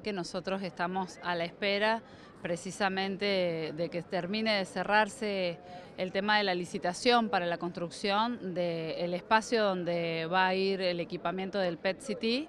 que nosotros estamos a la espera precisamente de que termine de cerrarse el tema de la licitación para la construcción del espacio donde va a ir el equipamiento del pet City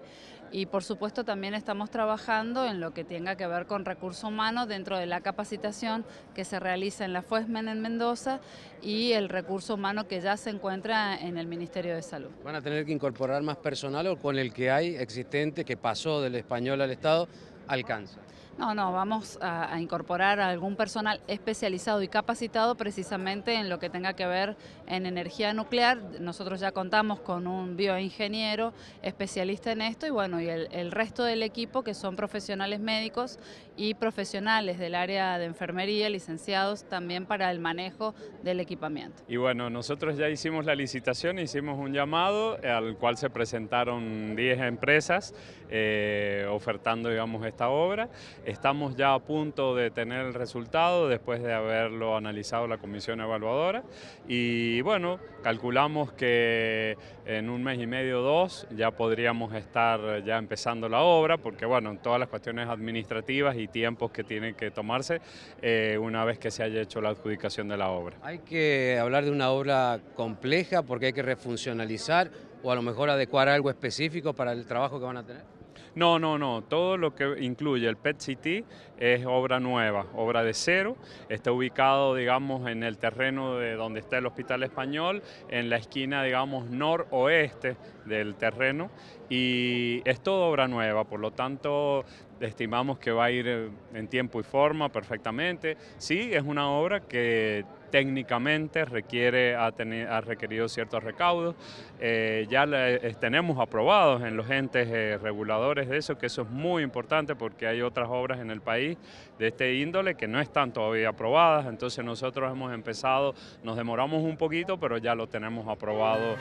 y por supuesto también estamos trabajando en lo que tenga que ver con recurso humano dentro de la capacitación que se realiza en la FUESMEN en Mendoza y el recurso humano que ya se encuentra en el Ministerio de Salud. ¿Van a tener que incorporar más personal o con el que hay existente que pasó del español al Estado alcanza? No, no, vamos a, incorporar a algún personal especializado y capacitado precisamente en lo que tenga que ver en energía nuclear. Nosotros ya contamos con un bioingeniero especialista en esto y bueno, y el, resto del equipo que son profesionales médicos y profesionales del área de enfermería, licenciados también para el manejo del equipamiento. Y bueno, nosotros ya hicimos la licitación, hicimos un llamado al cual se presentaron 10 empresas eh, ofertando, digamos, esta obra. Estamos ya a punto de tener el resultado después de haberlo analizado la comisión evaluadora y bueno, calculamos que en un mes y medio o dos ya podríamos estar ya empezando la obra porque bueno, todas las cuestiones administrativas y tiempos que tienen que tomarse eh, una vez que se haya hecho la adjudicación de la obra. Hay que hablar de una obra compleja porque hay que refuncionalizar o a lo mejor adecuar algo específico para el trabajo que van a tener. No, no, no. Todo lo que incluye el PET City es obra nueva, obra de cero. Está ubicado, digamos, en el terreno de donde está el Hospital Español, en la esquina, digamos, noroeste del terreno. Y es todo obra nueva, por lo tanto, estimamos que va a ir en tiempo y forma perfectamente. Sí, es una obra que técnicamente, requiere, ha, tenido, ha requerido ciertos recaudos. Eh, ya eh, tenemos aprobados en los entes eh, reguladores de eso, que eso es muy importante porque hay otras obras en el país de este índole que no están todavía aprobadas, entonces nosotros hemos empezado, nos demoramos un poquito, pero ya lo tenemos aprobado.